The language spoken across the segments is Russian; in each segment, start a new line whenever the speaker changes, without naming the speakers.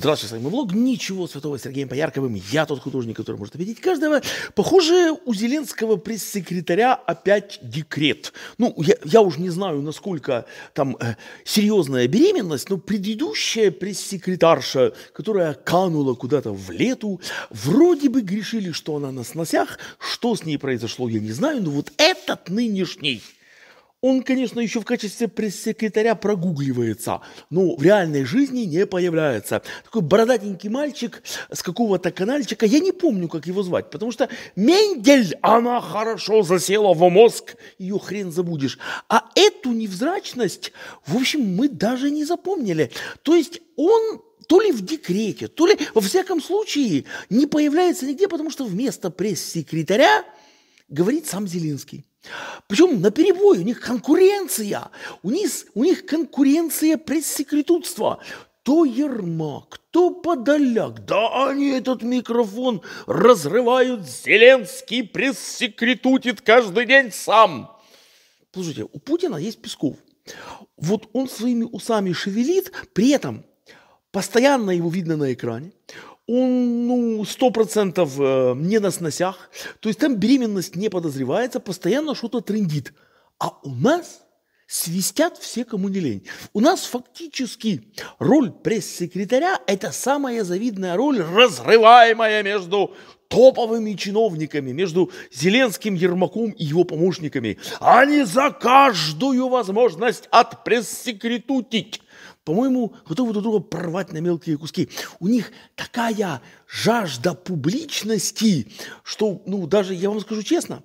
Здравствуйте, с вами блог «Ничего святого» с Сергеем Поярковым. Я тот художник, который может обидеть каждого. Похоже, у Зеленского пресс-секретаря опять декрет. Ну, я, я уж не знаю, насколько там э, серьезная беременность, но предыдущая пресс-секретарша, которая канула куда-то в лету, вроде бы грешили, что она на сносях. Что с ней произошло, я не знаю, но вот этот нынешний – он, конечно, еще в качестве пресс-секретаря прогугливается, но в реальной жизни не появляется. Такой бородатенький мальчик с какого-то канальчика, я не помню, как его звать, потому что Мендель, она хорошо засела в мозг, ее хрен забудешь. А эту невзрачность, в общем, мы даже не запомнили. То есть он то ли в декрете, то ли, во всяком случае, не появляется нигде, потому что вместо пресс-секретаря – говорит сам Зеленский. Причем на перебой, у них конкуренция, у них, у них конкуренция пресс-секретутства. То Ермак, то Подоляк, да они этот микрофон разрывают, Зеленский пресс-секретутит каждый день сам. Слушайте, у Путина есть Песков. Вот он своими усами шевелит, при этом постоянно его видно на экране он ну, 100% э, не на сносях, то есть там беременность не подозревается, постоянно что-то трендит. А у нас свистят все, кому не лень. У нас фактически роль пресс-секретаря – это самая завидная роль, разрываемая между топовыми чиновниками, между Зеленским, Ермаком и его помощниками. Они за каждую возможность от пресс-секретутить по-моему, готовы друг друга прорвать на мелкие куски. У них такая жажда публичности, что, ну, даже, я вам скажу честно,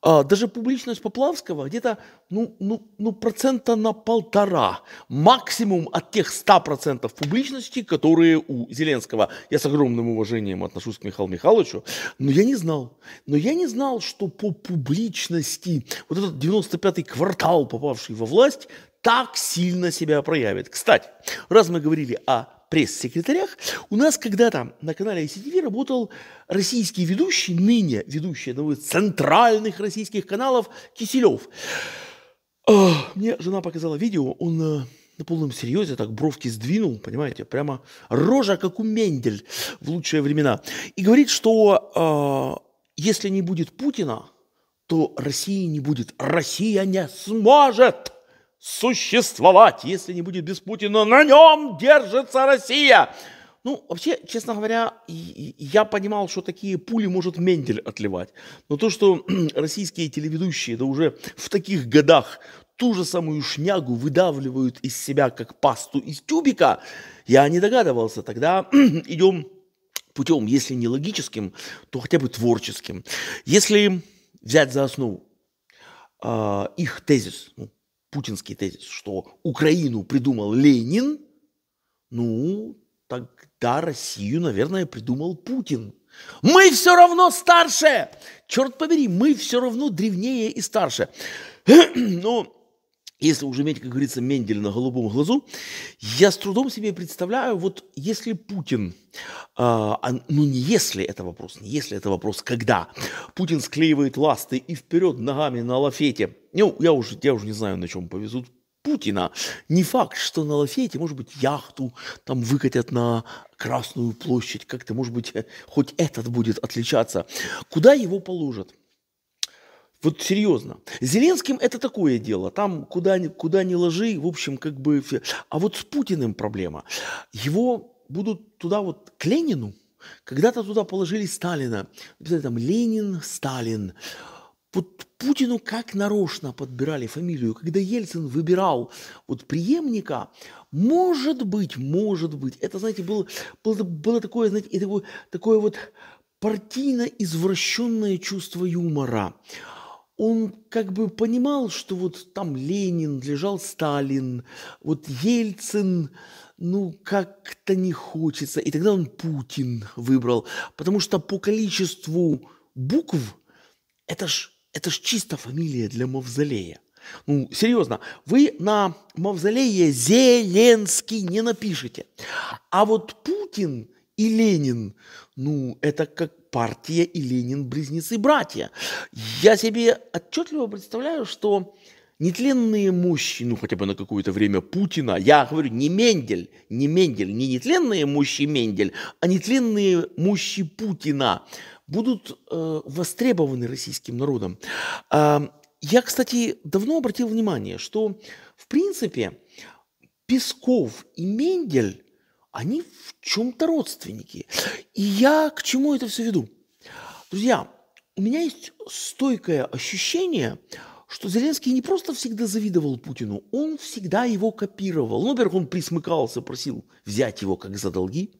а, даже публичность Поплавского где-то, ну, ну, ну, процента на полтора. Максимум от тех 100% публичности, которые у Зеленского. Я с огромным уважением отношусь к Михаилу Михайловичу, но я не знал. Но я не знал, что по публичности вот этот 95-й квартал, попавший во власть, так сильно себя проявит. Кстати, раз мы говорили о пресс-секретарях, у нас когда-то на канале ICTV работал российский ведущий, ныне ведущий одного из центральных российских каналов Киселев. А, мне жена показала видео, он э, на полном серьезе так бровки сдвинул, понимаете, прямо рожа, как у Мендель в лучшие времена. И говорит, что э, если не будет Путина, то России не будет. Россия не сможет существовать, если не будет без Путина. На нем держится Россия. Ну, вообще, честно говоря, я понимал, что такие пули может Мендель отливать. Но то, что российские телеведущие, да уже в таких годах ту же самую шнягу выдавливают из себя, как пасту из тюбика, я не догадывался. Тогда идем путем, если не логическим, то хотя бы творческим. Если взять за основу э, их тезис, ну, путинский тезис, что Украину придумал Ленин, ну, тогда Россию, наверное, придумал Путин. Мы все равно старше! Черт побери, мы все равно древнее и старше. Но если уже иметь, как говорится, Мендель на голубом глазу, я с трудом себе представляю, вот если Путин, э, ну не если это вопрос, не если это вопрос, когда Путин склеивает ласты и вперед ногами на лафете – ну, я уже, я уже не знаю, на чем повезут Путина. Не факт, что на Лафете, может быть, яхту там выкатят на Красную площадь. Как-то, может быть, хоть этот будет отличаться. Куда его положат? Вот серьезно. Зеленским это такое дело. Там куда ни, куда ни ложи, в общем, как бы... А вот с Путиным проблема. Его будут туда вот к Ленину. Когда-то туда положили Сталина. Написали там Ленин, Сталин. Вот Путину как нарочно подбирали фамилию, когда Ельцин выбирал вот преемника, может быть, может быть, это, знаете, было, было, было такое, знаете, такое, такое вот партийно извращенное чувство юмора. Он как бы понимал, что вот там Ленин, лежал Сталин, вот Ельцин, ну, как-то не хочется. И тогда он Путин выбрал, потому что по количеству букв это ж это ж чисто фамилия для мавзолея. Ну, серьезно, вы на мавзолее Зеленский не напишете. А вот Путин и Ленин, ну, это как партия и Ленин близнецы-братья. Я себе отчетливо представляю, что нетленные мощи, ну хотя бы на какое-то время Путина, я говорю, не Мендель, не Мендель, не нетленные мощи Мендель, а нетленные мощи Путина будут э, востребованы российским народом. Э, я, кстати, давно обратил внимание, что, в принципе, Песков и Мендель, они в чем-то родственники. И я к чему это все веду? Друзья, у меня есть стойкое ощущение – что Зеленский не просто всегда завидовал Путину, он всегда его копировал. Ну, во-первых, он присмыкался, просил взять его как за долги.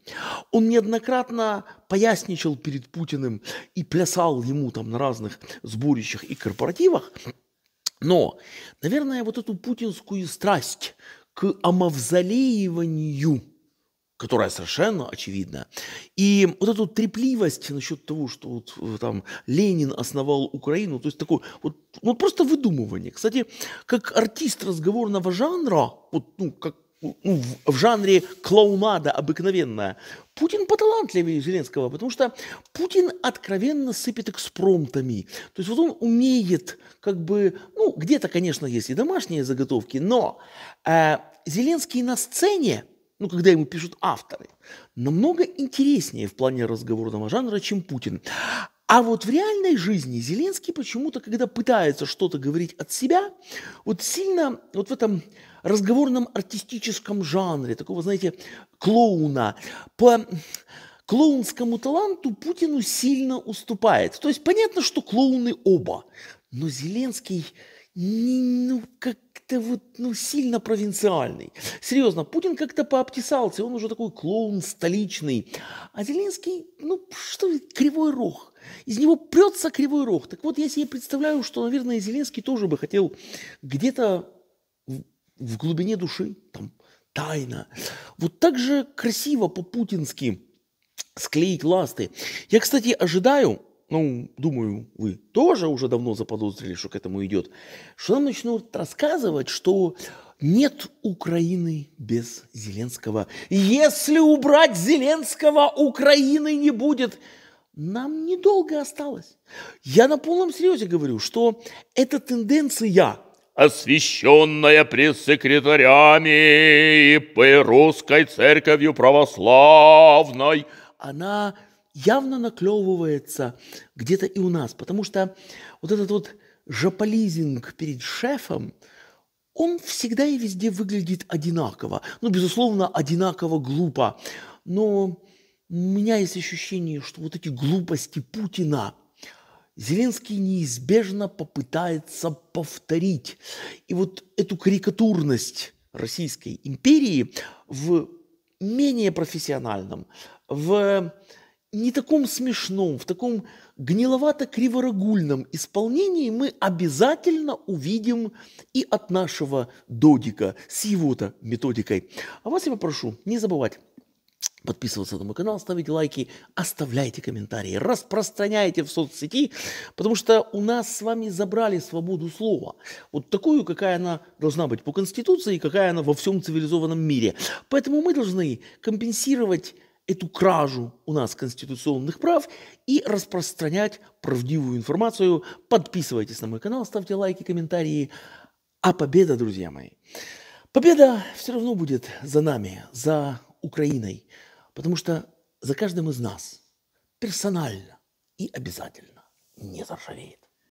Он неоднократно поясничал перед Путиным и плясал ему там на разных сборищах и корпоративах. Но, наверное, вот эту путинскую страсть к омавзолеиванию – которая совершенно очевидна. И вот эту трепливость насчет того, что вот э, там Ленин основал Украину, то есть такое вот, вот ну, просто выдумывание. Кстати, как артист разговорного жанра, вот, ну, как ну, в, в жанре клоунада обыкновенная, Путин поталантливее Зеленского, потому что Путин откровенно сыпет экспромтами. То есть вот он умеет, как бы, ну, где-то, конечно, есть и домашние заготовки, но э, Зеленский на сцене – ну, когда ему пишут авторы, намного интереснее в плане разговорного жанра, чем Путин. А вот в реальной жизни Зеленский почему-то, когда пытается что-то говорить от себя, вот сильно вот в этом разговорном артистическом жанре, такого, знаете, клоуна, по клоунскому таланту Путину сильно уступает. То есть понятно, что клоуны оба, но Зеленский не, как-то вот, ну, сильно провинциальный. Серьезно, Путин как-то пообтесался, он уже такой клоун столичный. А Зеленский, ну, что, кривой рог. Из него прется кривой рог. Так вот, я себе представляю, что, наверное, Зеленский тоже бы хотел где-то в, в глубине души, там, тайна, Вот так же красиво по-путински склеить ласты. Я, кстати, ожидаю, ну, думаю, вы тоже уже давно заподозрили, что к этому идет, что нам начнут рассказывать, что нет Украины без Зеленского. Если убрать Зеленского, Украины не будет. Нам недолго осталось. Я на полном серьезе говорю, что эта тенденция, освященная пресс-секретарями и русской церковью православной, она явно наклевывается где-то и у нас, потому что вот этот вот жополизинг перед шефом, он всегда и везде выглядит одинаково. Ну, безусловно, одинаково глупо. Но у меня есть ощущение, что вот эти глупости Путина Зеленский неизбежно попытается повторить. И вот эту карикатурность Российской империи в менее профессиональном, в не таком смешном, в таком гниловато-криворогульном исполнении мы обязательно увидим и от нашего Додика с его-то методикой. А вас я попрошу не забывать подписываться на мой канал, ставить лайки, оставляйте комментарии, распространяйте в соцсети, потому что у нас с вами забрали свободу слова. Вот такую, какая она должна быть по Конституции, какая она во всем цивилизованном мире. Поэтому мы должны компенсировать эту кражу у нас конституционных прав и распространять правдивую информацию. Подписывайтесь на мой канал, ставьте лайки, комментарии. А победа, друзья мои, победа все равно будет за нами, за Украиной, потому что за каждым из нас персонально и обязательно не заржавеет.